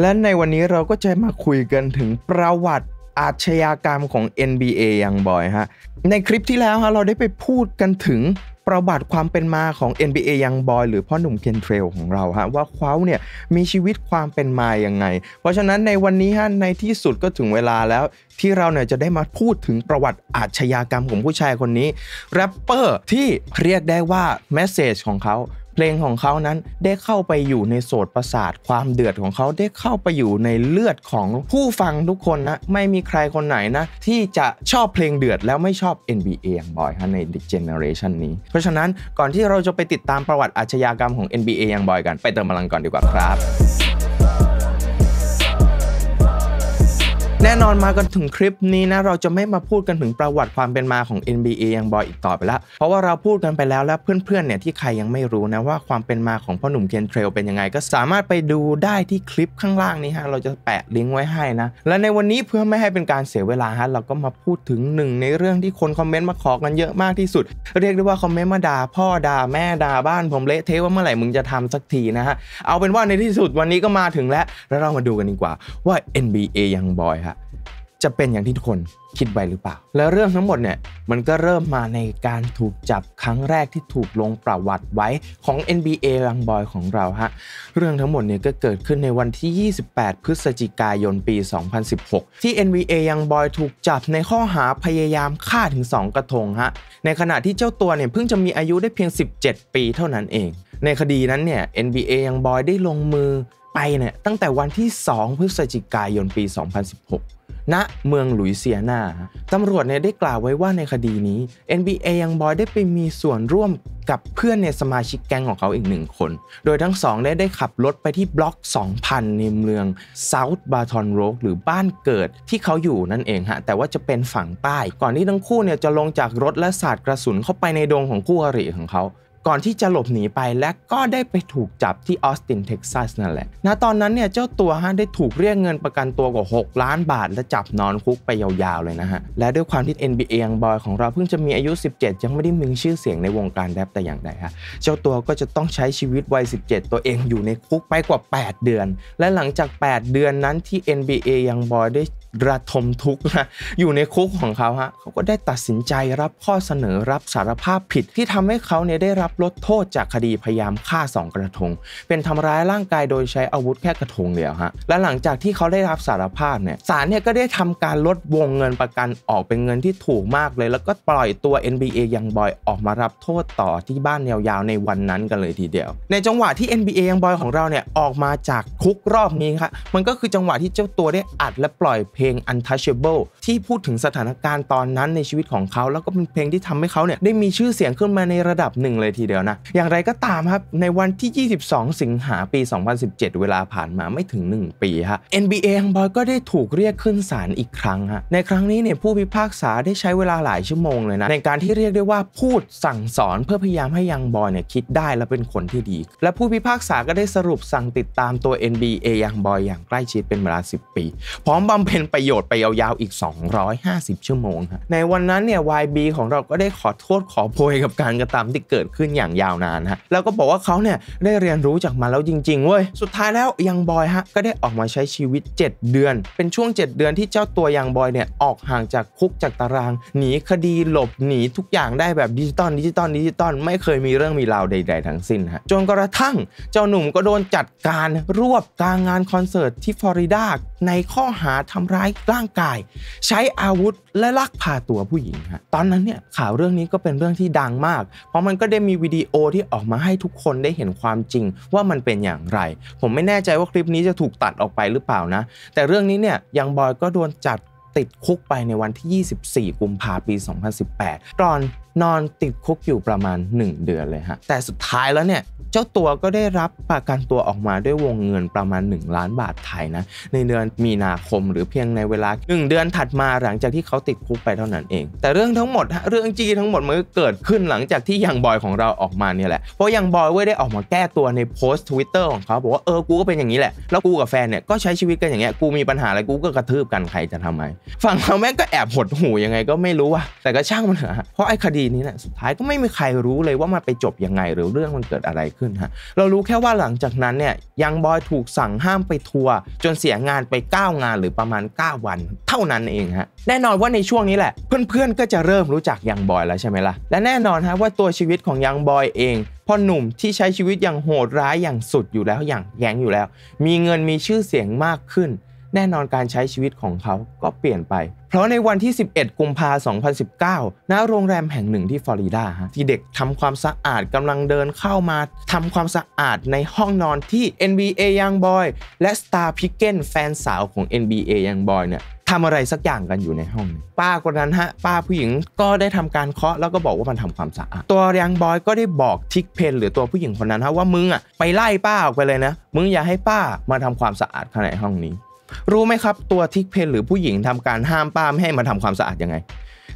และในวันนี้เราก็จะมาคุยกันถึงประวัติอาชญากรรมของ NBA ยังบ่อยฮะ ในคลิปที่แล้วฮะเราได้ไปพูดกันถึงประวัติความเป็นมาของ NBA ยังบอยหรือพ่อหนุ่มเคนเทรลของเราฮะว่าเขาเนี่ยมีชีวิตความเป็นมาอย่างไง เพราะฉะนั้นในวันนี้ฮะในที่สุดก็ถึงเวลาแล้ว ที่เราเนี่ยจะได้มาพูดถึงประวัติอาชญากรรมของผู้ชายคนนี้แรปเปอร์ที่เรียกได้ว่าแมสเซจของเขาเพลงของเขานั้นได้เข้าไปอยู่ในโสตประสาทความเดือดของเขาได้เข้าไปอยู่ในเลือดของผู้ฟังทุกคนนะ ไม่มีใครคนไหนนะ ที่จะชอบเพลงเดือดแล้วไม่ชอบ NBA อย่างบ่อยฮะในเจเนอเรชันนี้ เพราะฉะนั้นก่อนที่เราจะไปติดตามประวัติอาชญากรรมของ NBA อย่างบ่อยกันไปเติมพลังก่อนดีกว่าครับแน่นอนมากันถึงคลิปนี้นะเราจะไม่มาพูดกันถึงประวัติความเป็นมาของ NBA ยังบอยอีกต่อไปละเพราะว่าเราพูดกันไปแล้วและเพื่อนๆเนี่ยที่ใครยังไม่รู้นะว่าความเป็นมาของพ่อหนุ่มเคนเทรลเป็นยังไง ก็สามารถไปดูได้ที่คลิปข้างล่างนี้ฮะเราจะแปะลิงก์ไว้ให้นะและในวันนี้เพื่อไม่ให้เป็นการเสียเวลาฮะเราก็มาพูดถึงหนึ่งในเรื่องที่คนคอมเมนต์มาขอกันเยอะมากที่สุดเรียกได้ว่าคอมเมนต์มาด่าพ่อด่าแม่ด่าบ้านผมเละเทะว่าเมื่อไหร่มึงจะทำสักทีนะฮะเอาเป็นว่าในที่สุดวันนี้ก็มาถึงแล้วแล้วเรามาดูกันดีกว่าว่า NBA ยังบอยฮะจะเป็นอย่างที่ทุกคนคิดไว้หรือเปล่า และเรื่องทั้งหมดเนี่ยมันก็เริ่มมาในการถูกจับครั้งแรกที่ถูกลงประวัติไว้ ของ NBA ลังบอยของเราฮะเรื่องทั้งหมดเนี่ยก็เกิดขึ้นในวันที่ 28 พฤศจิกายนปี 2016 ที่ NBA ยังบอยถูกจับในข้อหาพยายามฆ่าถึง 2 กระทงฮะในขณะที่เจ้าตัวเนี่ยเพิ่งจะมีอายุได้เพียง 17 ปีเท่านั้นเอง ในคดีนั้นเนี่ย NBA ยังบอยได้ลงมือไปเนี่ยตั้งแต่วันที่ 2 พฤศจิกายนปี 2016 ณเมืองหลุยเซียนาตำรวจเนี่ยได้กล่าวไว้ว่าในคดีนี้ NBA ยังบอยได้ไปมีส่วนร่วมกับเพื่อนในสมาชิกแก๊งของเขาอีกหนึ่งคน โดยทั้งสองได้ได้ขับรถไปที่บล็อก 2,000 ในเมืองเซาท์บาทอนโรกหรือบ้านเกิดที่เขาอยู่นั่นเองฮะแต่ว่าจะเป็นฝั่งใต้ก่อนที่ทั้งคู่เนี่ยจะลงจากรถและสาดกระสุนเข้าไปในดงของคู่อริของเขาก่อนที่จะหลบหนีไปและก็ได้ไปถูกจับที่ออสตินเท็กซัสนั่นแหละณตอนนั้นเนี่ยเจ้าตัวฮะได้ถูกเรียกเงินประกันตัวกว่า 6 ล้านบาทและจับนอนคุกไปยาวๆเลยนะฮะและด้วยความที่ NBA ยังบอยของเราเพิ่งจะมีอายุ 17 ยังไม่ได้มีชื่อเสียงในวงการแรปแต่อย่างใดฮะเจ้าตัวก็จะต้องใช้ชีวิตวัย 17 ตัวเองอยู่ในคุกไปกว่า 8 เดือน และหลังจาก 8 เดือนนั้นที่ NBA ยังบอยได้ระทมทุกข์นะอยู่ในคุกของเขาฮะเขาก็ได้ตัดสินใจรับข้อเสนอรับสารภาพผิด ที่ทำให้เขาเนี่ยได้รับลดโทษจากคดีพยายามฆ่า 2 กระทง เป็นทำร้ายร่างกายโดยใช้อาวุธแค่กระทงเดียวฮะและหลังจากที่เขาได้รับสารภาพเนี่ยศาลเนี่ยก็ได้ทำการลดวงเงินประกันออกเป็นเงินที่ถูกมากเลย แล้วก็ปล่อยตัว NBA ยังบอยออกมารับโทษต่อที่บ้านยาวๆในวันนั้นกันเลยทีเดียว ในจังหวะที่ NBA ยังบอยของเราเนี่ยออกมาจากคุกรอบนี้ครับมันก็คือจังหวะที่เจ้าตัวได้อัดและปล่อยเพลลง Untouchable ที่พูดถึงสถานการณ์ตอนนั้นในชีวิตของเขา แล้วก็เป็นเพลงที่ทำให้เขาเนี่ยได้มีชื่อเสียงขึ้นมาในระดับหนึ่งเลยทีเดียวนะ อย่างไรก็ตามครับ ในวันที่ 22 สิงหาปี 2017 เวลาผ่านมาไม่ถึง 1 ปีฮะ NBA ฮังบอยก็ได้ถูกเรียกขึ้นศาลอีกครั้งฮะ ในครั้งนี้เนี่ยผู้พิพากษาได้ใช้เวลาหลายชั่วโมงเลยนะ ในการที่เรียกได้ว่าพูดสั่งสอนเพื่อพยายามให้ยังบอยเนี่ยคิดได้และเป็นคนที่ดี และผู้พิพากษาก็ได้สรุปสั่งติดตามตัว NBA ยังบอยอย่างใกล้ชิดเป็นเวลา 10 ปี พร้อมบำเพ็ญปประโยชน์ไปยาวๆอีก 250 ชั่วโมงครับในวันนั้นเนี่ย YB ของเราก็ได้ขอโทษขอโพยกับการกระทำที่เกิดขึ้นอย่างยาวนานฮะแล้วก็บอกว่าเขาเนี่ยได้เรียนรู้จากมาแล้วจริงๆ เว้ย สุดท้ายแล้วยังบอยฮะก็ได้ออกมาใช้ชีวิต 7 เดือน เป็นช่วง 7 เดือนที่เจ้าตัวยังบอยเนี่ยออกห่างจากคุกจากตาราง หนีคดีหลบหนีทุกอย่างได้แบบดิจิตอลดิจิตอลดิจิตอลไม่เคยมีเรื่องมีราวใด ๆทั้งสิ้นฮะ จนกระทั่งเจ้าหนุ่มก็โดนจัดการรวบกลางงานคอนเสิร์ตที่ฟลอริดาในข้อหาทำร้ายร้ายร่างกาย ใช้อาวุธและลักพาตัวผู้หญิงฮะตอนนั้นเนี่ยข่าวเรื่องนี้ก็เป็นเรื่องที่ดังมาก เพราะมันก็ได้มีวิดีโอที่ออกมาให้ทุกคนได้เห็นความจริงว่ามันเป็นอย่างไร ผมไม่แน่ใจว่าคลิปนี้จะถูกตัดออกไปหรือเปล่านะ แต่เรื่องนี้เนี่ยยังบอยก็โดนจัดติดคุกไปในวันที่ 24 กุมภาปี 2018 ตอนนอนติดคุกอยู่ประมาณ 1 เดือนเลยฮะ แต่สุดท้ายแล้วเนี่ยเจ้าตัวก็ได้รับประกันตัวออกมาด้วยวงเงินประมาณ 1 ล้านบาทไทยนะ ในเดือนมีนาคมหรือเพียงในเวลา 1 เดือนถัดมาหลังจากที่เขาติดคุกไปเท่านั้นเอง แต่เรื่องทั้งหมดเรื่องจีทั้งหมดมันเกิดขึ้นหลังจากที่ยังบอยของเราออกมาเนี่ยแหละ เพราะยังบอยเว้ยได้ออกมาแก้ตัวในโพสต์ทวิตเตอร์ของเขาบอกว่าเออกูก็เป็นอย่างนี้แหละ แล้วกูกับแฟนเนี่ยก็ใช้ชีวิตกันอย่างเงี้ยกูมีปัญหาอะไรกูก็กระทืบกันใครจะทำไมฝั่งเราแม่งก็แอบหดหูยังไงก็ไม่รู้อะแต่ก็ช่างมันเถอะเพราะไอ้คดีนี้เนี่ยสุดท้ายก็ไม่มีใครรู้เลยว่ามันไปจบยังไงหรือเรื่องมันเกิดอะไรขึ้นฮะ เรารู้แค่ว่าหลังจากนั้นเนี่ยยังบอยถูกสั่งห้ามไปทัวร์จนเสียงานไป 9 งานหรือประมาณ 9 วัน เท่านั้นเองฮะ แน่นอนว่าในช่วงนี้แหละ เพื่อนๆก็จะเริ่มรู้จักยังบอยแล้วใช่ไหมล่ะ และแน่นอนฮะว่าตัวชีวิตของยังบอยเองพ่อหนุ่มที่ใช้ชีวิตอย่างโหดร้ายอย่างสุดอยู่แล้วอย่างแย่งอยู่แล้ว มีเงินมีชื่อเสียงมากขึ้นแน่นอนการใช้ชีวิตของเขาก็เปลี่ยนไป เพราะในวันที่ 11 กุมภาพัน2019 ณโรงแรมแห่งหนึ่งที่ฟลอริดาที่เด็กทำความสะอาดกำลังเดินเข้ามาทำความสะอาดในห้องนอนที่ NBA Young Boy และ Star p i c k e n แฟนสาวของ NBA Young Boy เนี่ยทำอะไรสักอย่างกันอยู่ในห้องป้าคนนั้นฮะ ป้าผู้หญิงก็ได้ทำการเคาะแล้วก็บอกว่ามันทำความสะอาด ตัวยังบอยก็ได้บอกทิกเพนหรือตัวผู้หญิงคนนั้นฮะว่ามึงอ่ะไปไล่ป้าออกไปเลยนะ มึงอย่าให้ป้ามาทำความสะอาดข้างในห้องนี้รู้ไหมครับตัวทิกเพนหรือผู้หญิงทำการห้ามป้าไม่ให้มาทำความสะอาดยังไง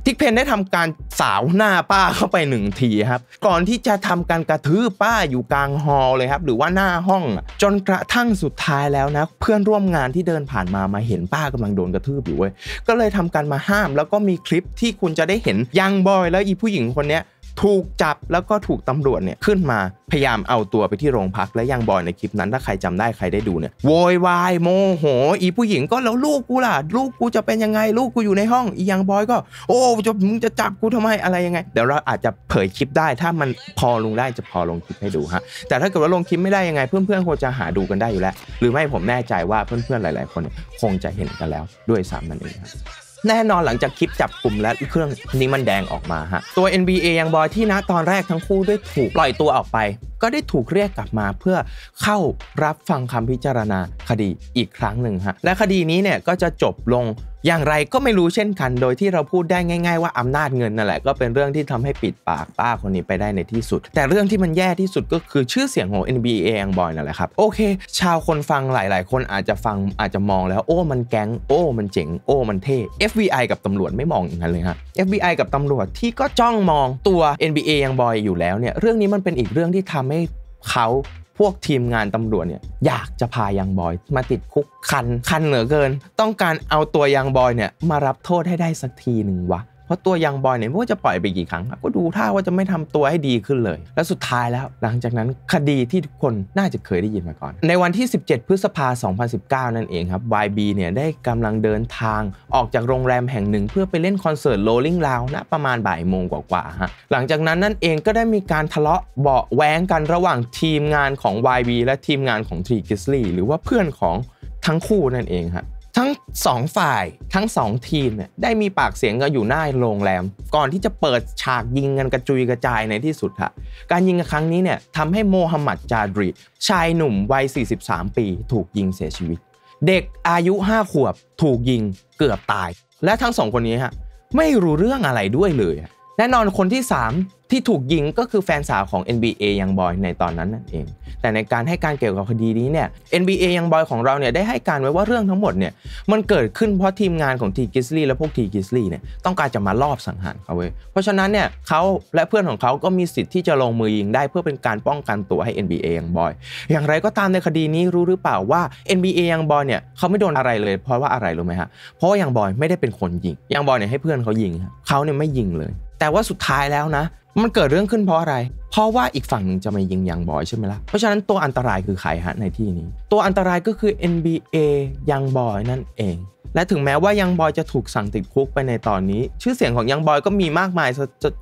ทิกเพนได้ทำการสาวหน้าป้าเข้าไปหนึ่งทีครับก่อนที่จะทำการกระทืบป้าอยู่กลางฮอลเลยครับหรือว่าหน้าห้อง จนกระทั่งสุดท้ายแล้วนะเพื่อนร่วมงานที่เดินผ่านมามาเห็นป้ากำลังโดนกระทืบอยู่เว้ยก็เลยทำการมาห้าม แล้วก็มีคลิปที่คุณจะได้เห็นยังบอย แล้วอีผู้หญิงคนเนี้ยถูกจับแล้วก็ถูกตำรวจเนี่ยขึ้นมาพยายามเอาตัวไปที่โรงพักและยังบอยในคลิปนั้นถ้าใครจำได้ใครได้ดูเนี่ยโวยวายโมโห อีผู้หญิงก็แล้วลูกกูล่ะลูกกูจะเป็นยังไงลูกกูอยู่ในห้องอียังบอยก็ โอ้จะมึงจะจับกูทำไมอะไรยังไงเดี๋ยวเราอาจจะเผยคลิปได้ ถ้ามันพอลงได้จะพอลงคลิปให้ดูฮะแต่ถ้าเกิดว่าลงคลิปไม่ได้ยังไง เพื่อนๆคงจะหาดูกันได้อยู่แล้วหรือไม่ผมแน่ใจว่าเพื่อนๆหลายๆ คน คงจะเห็นกันแล้วด้วยซ้ำนั่นเองครับแน่นอนหลังจากคลิปจับกลุ่มและเครื่องนี้มันแดงออกมาฮะตัว NBA ยังบอยที่นะตอนแรกทั้งคู่ด้วยถูกปล่อยตัวออกไปก็ได้ถูกเรียกกลับมาเพื่อเข้ารับฟังคำพิจารณาคดีอีกครั้งหนึ่งฮะและคดีนี้เนี่ยก็จะจบลงอย่างไรก็ไม่รู้เช่นกัน โดยที่เราพูดได้ง่าย ๆ ว่าอำนาจเงินนั่นแหละ ก็เป็นเรื่องที่ทำให้ปิดปากป้าคนนี้ไปได้ในที่สุด แต่เรื่องที่มันแย่ที่สุดก็คือชื่อเสียงของ NBA เองบอยนั่นแหละครับโอเค ชาวคนฟังหลายๆ คนอาจจะฟังอาจจะมองแล้วโอ้มันแก๊งโอ้ มันเจ๋งโอ้มันเท่ FBI กับตำรวจไม่มองอย่างนั้นเลยฮะ FBI กับตำรวจที่ก็จ้องมองตัว NBA ยังบอยอยู่แล้วเนี่ยเรื่องนี้มันเป็นอีกเรื่องที่ทำำให้เขาพวกทีมงานตำรวจเนี่ยอยากจะพายังบอยมาติดคุกคัน คันเหลือเกินต้องการเอาตัวยังบอยเนี่ยมารับโทษให้ได้สักทีหนึ่งวะพราะตัวยังบอยเนี่ยไม่ว่าจะปล่อยไปกี่ครั้ง ก็ดูท่าว่าจะไม่ทำตัวให้ดีขึ้นเลย และสุดท้ายแล้วหลังจากนั้นคดีที่ทุกคนน่าจะเคยได้ยินมาก่อน ในวันที่ 17 พฤษภา 2019 นั่นเองครับ YB เนี่ยได้กำลังเดินทางออกจากโรงแรมแห่งหนึ่ง เพื่อไปเล่นคอนเสิร์ตโรลลิงลาวนะประมาณบ่ายโมงกว่าๆฮะหลังจากนั้นนั่นเองก็ได้มีการทะเลาะเบาแหวงกันระหว่างทีมงานของ YB และทีมงานของทรีกิสลี่หรือว่าเพื่อนของทั้งคู่นั่นเองครับทั้งสองฝ่ายทั้งสองทีมเนี่ยได้มีปากเสียงกันอยู่หน้าโรงแรม ก่อนที่จะเปิดฉากยิงกันกระจุยกระจายในที่สุดค่ะการยิงครั้งนี้เนี่ยทำให้โมฮัมหมัดจาดรีชายหนุ่มวัย 43 ปีถูกยิงเสียชีวิต เด็กอายุ 5 ขวบถูกยิงเกือบตาย และทั้งสองคนนี้ฮะไม่รู้เรื่องอะไรด้วยเลยแน่นอนคนที่ 3 ที่ถูกยิงก็คือแฟนสาวของ NBA ยังบอยในตอนนั้นนั่นเอง แต่ในการให้การเกี่ยวกับคดีนี้เนี่ย NBA ยังบอยของเราเนี่ยได้ให้การไว้ว่าเรื่องทั้งหมดเนี่ยมันเกิดขึ้นเพราะทีมงานของทีกิสลี่และพวกทีกิสลี่เนี่ยต้องการจะมาลอบสังหารเขาเว้ยเพราะฉะนั้นเนี่ยเขาและเพื่อนของเขาก็มีสิทธิ์ที่จะลงมือยิงได้เพื่อเป็นการป้องกันตัวให้ NBA ยังบอย อย่างไรก็ตามในคดีนี้รู้หรือเปล่าว่า NBA ยังบอยเนี่ยเขาไม่โดนอะไรเลย เพราะว่าอะไรรู้ไหมฮะเพราะว่ายังบอยไม่ได้เป็นคนยิงยังบอยเนี่ยให้เพื่อนเขายิง เขาเนี่ยไม่ยิงเลยแต่ว่าสุดท้ายแล้วนะ มันเกิดเรื่องขึ้นเพราะอะไร เพราะว่าอีกฝั่งหนึ่งจะมายิงยังบอยใช่ไหมละ่ะ เพราะฉะนั้นตัวอันตรายคือใครฮะในที่นี้ ตัวอันตรายก็คือ NBA ยังบอยนั่นเองและถึงแม้ว่ายังบอยจะถูกสั่งติดคุกไปในตอนนี้ ชื่อเสียงของยังบอยก็มีมากมาย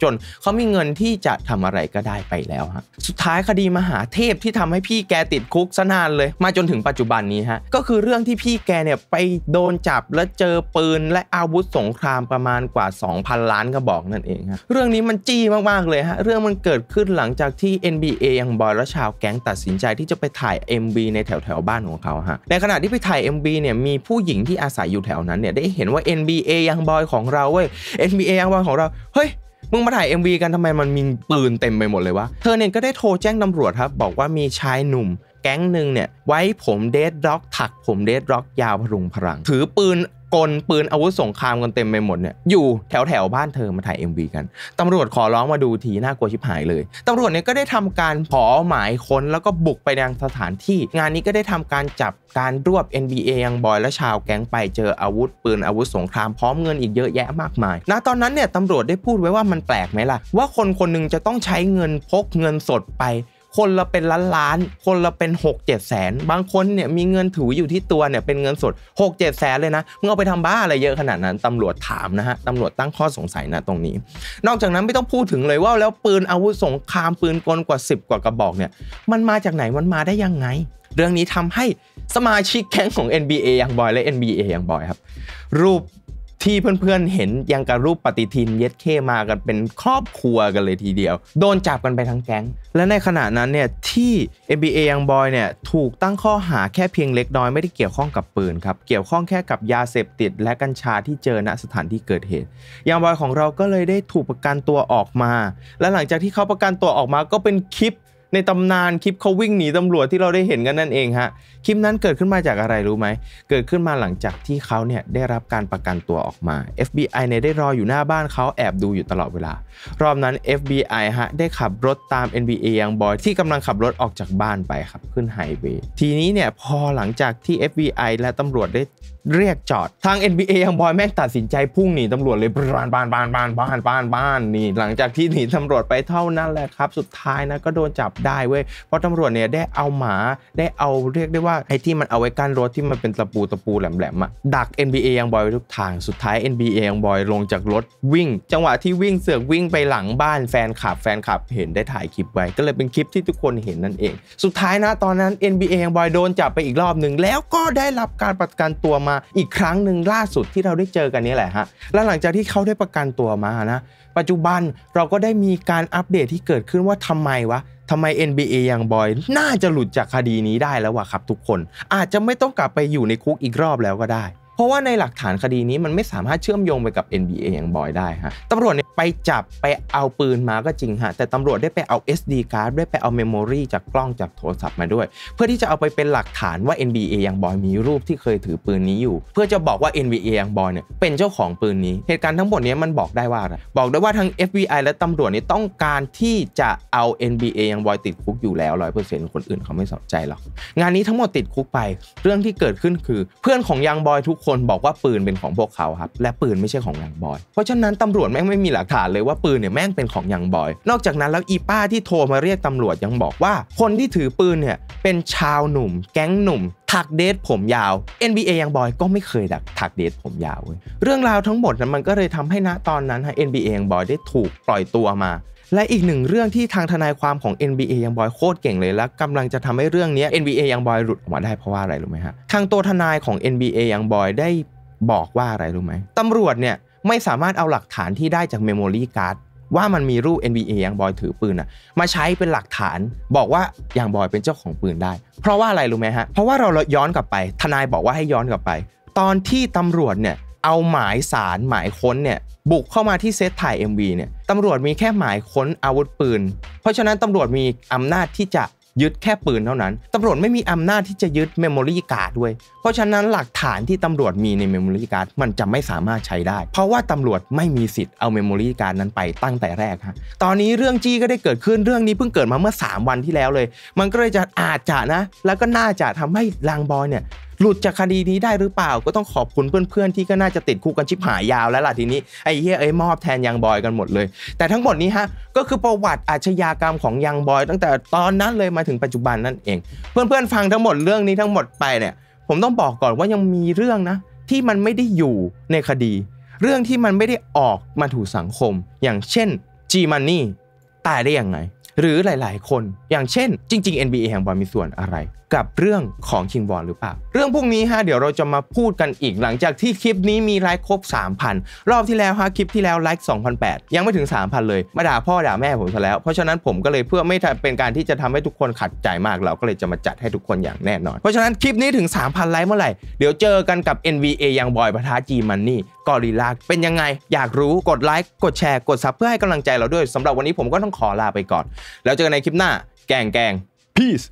จนเขามีเงินที่จะทำอะไรก็ได้ไปแล้วฮะสุดท้ายคดีมหาเทพที่ทำให้พี่แกติดคุกซะนานเลย มาจนถึงปัจจุบันนี้ฮะก็คือเรื่องที่พี่แกเนี่ยไปโดนจับและเจอปืน และอาวุธสงครามประมาณกว่า 2,000 ล้านกระบอกนั่นเองฮะเรื่องนี้มันจี้มากๆเลยฮะเรื่องมันเกิดขึ้นหลังจากที่ NBA ยังบอยและชาวแก๊งตัดสินใจที่จะไปถ่าย m b ในแถวแถวบ้านของเขาฮะในขณะที่ไปถ่าย m b เนี่ยมีผู้หญิงที่อาศัยอยู่อยู่แถวนั้นเนี่ยได้เห็นว่า NBA ยังบอยของเราเว้ย NBA ยังบอยของเรา เฮ้ยมึงมาถ่าย MV กันทำไมมันมีปืนเต็มไปหมดเลยวะเธอเนี่ยก็ได้โทรแจ้งตำรวจครับบอกว่ามีชายหนุ่ม แก๊งหนึ่งเนี่ยไว้ผมเดดร็อกถักผมเดดร็อกยาวพรุงพรัง ถือปืนกลปืนอาวุธสงครามกันเต็มไปหมดเนี่ยอยู่แถวแถวบ้านเธอมาถ่าย MV กันตำรวจขอร้องมาดูทีน่ากลัวชิบหายเลยตำรวจเนี่ยก็ได้ทำการขอหมายค้นแล้วก็บุกไปยังสถานที่ งานนี้ก็ได้ทำการจับการรวบ NBA ยังบอยและชาวแก๊งไปเจออาวุธ ปืนอาวุธสงครามพร้อมเงินอีกเยอะแยะมากมายณตอนนั้นเนี่ยตำรวจได้พูดไว้ว่ามันแปลกไหมล่ะ ว่าคนคนนึงจะต้องใช้เงินพกเงินสดไปคนละเป็นล้านล้าน คนละเป็น 6 7แสนบางคนเนี่ยมีเงินถืออยู่ที่ตัวเนี่ยเป็นเงินสด 6 7แสนเลยนะมึงเอาไปทำบ้าอะไรเยอะขนาดนั้นตำรวจถามนะฮะตำรวจตั้งข้อสงสัยนะตรงนี้ นอกจากนั้นไม่ต้องพูดถึงเลยว่าแล้วปืนอาวุธสงคราม ปืนกลกว่า 10 กว่ากระบอกเนี่ย มันมาจากไหน มันมาได้ยังไง เรื่องนี้ทำให้สมาชิกแก๊งของ NBA อย่างบอยและ NBA อย่างบอยครับ รูปที่เพื่อนๆเห็นยังกับรูปปฏิทินเย็ดเข้มากันเป็นครอบครัวกันเลยทีเดียว โดนจับกันไปทั้งแก๊งและในขณะนั้นเนี่ยที่ NBA ยังบอยเนี่ยถูกตั้งข้อหาแค่เพียงเล็กน้อยไม่ได้เกี่ยวข้องกับปืนครับ เกี่ยวข้องแค่กับยาเสพติดและกัญชาที่เจอณสถานที่เกิดเหตุยังบอยของเราก็เลยได้ถูกประกันตัวออกมา และหลังจากที่เขาประกันตัวออกมาก็เป็นคลิปในตำนานคลิปเขาวิ่งหนีตำรวจที่เราได้เห็นกัน นั่นเองฮะคลิปนั้นเกิดขึ้นมาจากอะไรรู้ไหมเกิดขึ้นมาหลังจากที่เขาเนี่ยได้รับการประกันตัวออกมา FBI เนี่ยได้รออยู่หน้าบ้านเขาแอบดูอยู่ตลอดเวลา รอบนั้น FBI ฮะได้ขับรถตาม NBA ยังบอยที่กำลังขับรถออกจากบ้านไปครับขึ้นไฮเวย์ทีนี้เนี่ยพอหลังจากที่ FBI และตำรวจได้เรียกจอดทาง NBA ยังบอยแม่งตัดสินใจพุ่งหนีตำรวจเลยบานบานบานบานบานบานบานนี่หลังจากที่หนีตำรวจไปเท่านั้นแหละครับ สุดท้ายนะก็โดนจับได้เว้ยเพราะตำรวจเนี่ยได้เอาหมาได้เอาเรียกได้ว่าไอ้ที่มันเอาไว้กั้นรถที่มันเป็นตะปูตะปูแหลมๆอ่ะดัก NBA ยังบอยทุกทาง สุดท้าย NBA ยังบอยลงจากรถวิ่ง จังหวะที่วิ่งเสือกวิ่งไปหลังบ้านแฟนขับแฟนขับเห็นได้ถ่ายคลิปไว้ก็เลยเป็นคลิปที่ทุกคนเห็นนั่นเอง สุดท้ายนะตอนนั้น NBA ยังบอยโดนจับไปอีกรอบหนึ่งแล้วก็ได้รับการประกันตัวมาอีกครั้งหนึ่งล่าสุดที่เราได้เจอกันนี่แหละฮะ และหลังจากที่เขาได้ประกันตัวมานะ ปัจจุบันเราก็ได้มีการอัปเดตที่เกิดขึ้นว่าทำไมวะทำไม NBA อย่างบอยน่าจะหลุดจากคดีนี้ได้แล้ววะครับทุกคน อาจจะไม่ต้องกลับไปอยู่ในคุกอีกรอบแล้วก็ได้เพราะว่าในหลักฐานคดีนี้มันไม่สามารถเชื่อมโยงไปกับ NBA อย่างบอยได้ฮะตำรวจเนี่ยไปจับไปเอาปืนมาก็จริงฮะแต่ตำรวจได้ไปเอา SD card ได้ไปเอาเมมโมรีจากกล้องจากโทรศัพท์มาด้วย เพื่อที่จะเอาไปเป็นหลักฐานว่า NBA อย่างบอยมีรูปที่เคยถือปืนนี้อยู่ เพื่อจะบอกว่า NBA อย่างบอยเนี่ยเป็นเจ้าของปืนนี้ เหตุการณ์ทั้งหมดนี้มันบอกได้ว่าอะไรบอกได้ว่าทั้ง FBI และตำรวจนี่ต้องการที่จะเอา NBA อย่างบอยติดคุกอยู่แล้วร้อยเปอร์เซ็นต์คนอื่นเขาไม่สนใจหรอกงานนี้ทั้งหมดติดคุกไปเรื่องที่เกิดขึ้นคือ เพื่อนของยังบอยทุกคนบอกว่าปืนเป็นของพวกเขาครับ และปืนไม่ใช่ของยังบอยเพราะฉะนั้นตำรวจแม่งไม่มีหลักฐานเลยว่าปืนเนี่ยแม่งเป็นของยังบอย นอกจากนั้นแล้วอีป้าที่โทรมาเรียกตำรวจยังบอกว่า คนที่ถือปืนเนี่ย เป็นชาวหนุ่ม แก๊งหนุ่ม ถักเดทผมยาว NBA ยังบอยก็ไม่เคยดัก ถักเดทผมยาวเว้ยเรื่องราวทั้งหมดนั้นมันก็เลยทำให้ณตอนนั้นฮะ NBA ยังบอยได้ถูกปล่อยตัวมาและอีกหนึ่งเรื่องที่ทางทนายความของ NBA ยังบอยโคตรเก่งเลยและกำลังจะทำให้เรื่องนี้ NBA ยังบอยหลุดออกมาได้เพราะว่าอะไรรู้ไหมฮะทางตัวทนายของ NBA ยังบอยได้บอกว่าอะไรรู้ไหมตำรวจเนี่ยไม่สามารถเอาหลักฐานที่ได้จากเมมโมรี่การ์ดว่ามันมีรูป NBA ยังบอยถือปืนอะมาใช้เป็นหลักฐานบอกว่ายังบอยเป็นเจ้าของปืนได้ เพราะว่าอะไรรู้ไหมฮะเพราะว่าเราย้อนกลับไป ทนายบอกว่าให้ย้อนกลับไป ตอนที่ตำรวจเนี่ยเอาหมายสารหมายค้นเนี่ยบุกเข้ามาที่เซตถ่าย MV เนี่ยตำรวจมีแค่หมายค้นอาวุธปืนเพราะฉะนั้นตำรวจมีอำนาจที่จะยึดแค่ปืนเท่านั้นตำรวจไม่มีอำนาจที่จะยึดเมมโมรี่การ์ดด้วยเพราะฉะนั้นหลักฐานที่ตำรวจมีในเมมโมรี่การ์ดมันจะไม่สามารถใช้ได้เพราะว่าตำรวจไม่มีสิทธิ์เอาเมมโมรี่การ์ดนั้นไปตั้งแต่แรกฮะตอนนี้เรื่องจี้ก็ได้เกิดขึ้นเรื่องนี้เพิ่งเกิดมาเมื่อ 3 วันที่แล้วเลย มันก็เลยจะอาจจะนะ แล้วก็น่าจะทำให้ลางบอยเนี่ยหลุดจากคดีนี้ได้หรือเปล่าก็ต้องขอบคุณเพื่อนๆที่ก็น่าจะติดคุกกันชิบหายยาวแล้วล่ะทีนี้ไอ้เฮียเอ้ยมอบแทนยังบอยกันหมดเลย แต่ทั้งหมดนี้ฮะก็คือประวัติอาชญากรรมของยังบอย ตั้งแต่ตอนนั้นเลยมาถึงปัจจุบันนั่นเอง เพื่อนๆฟังทั้งหมดเรื่องนี้ทั้งหมดไปเนี่ยผมต้องบอกก่อนว่ายังมีเรื่องนะ ที่มันไม่ได้อยู่ในคดี เรื่องที่มันไม่ได้ออกมาถูกสังคม อย่างเช่นจีมันนี่ตายได้ยังไง หรือหลาย ๆคนอย่างเช่น จริง ๆ NBA แห่งบอลมีส่วนอะไรกับเรื่องของคิงบอลหรือเปล่าเรื่องพวกนี้ฮะเดี๋ยวเราจะมาพูดกันอีกหลังจากที่คลิปนี้มีไลค์ครบ 3,000 รอบที่แล้วฮะคลิปที่แล้วไลค์2,008ยังไม่ถึง 3,000 เลยมาด่าพ่อด่าแม่ผมซะแล้ว เพราะฉะนั้นผมก็เลยเพื่อไม่เป็นการที่จะทำให้ทุกคนขัดใจมากเราก็เลยจะมาจัดให้ทุกคนอย่างแน่นอน เพราะฉะนั้นคลิปนี้ถึง 3,000ไลค์เมื่อไหร่เดี๋ยวเจอกันกับ NVA ยังบอยปะทะจีมันนี่กอริลาเป็นยังไง อยากรู้กดไลค์กดแชร์กดซับเพื่อให้กำลังใจเราด้วยสำหรับวันนี้ผมก็ต้องขอลาไปก่อน แล้วเจอกันในคลิปหน้าแกงแกง peace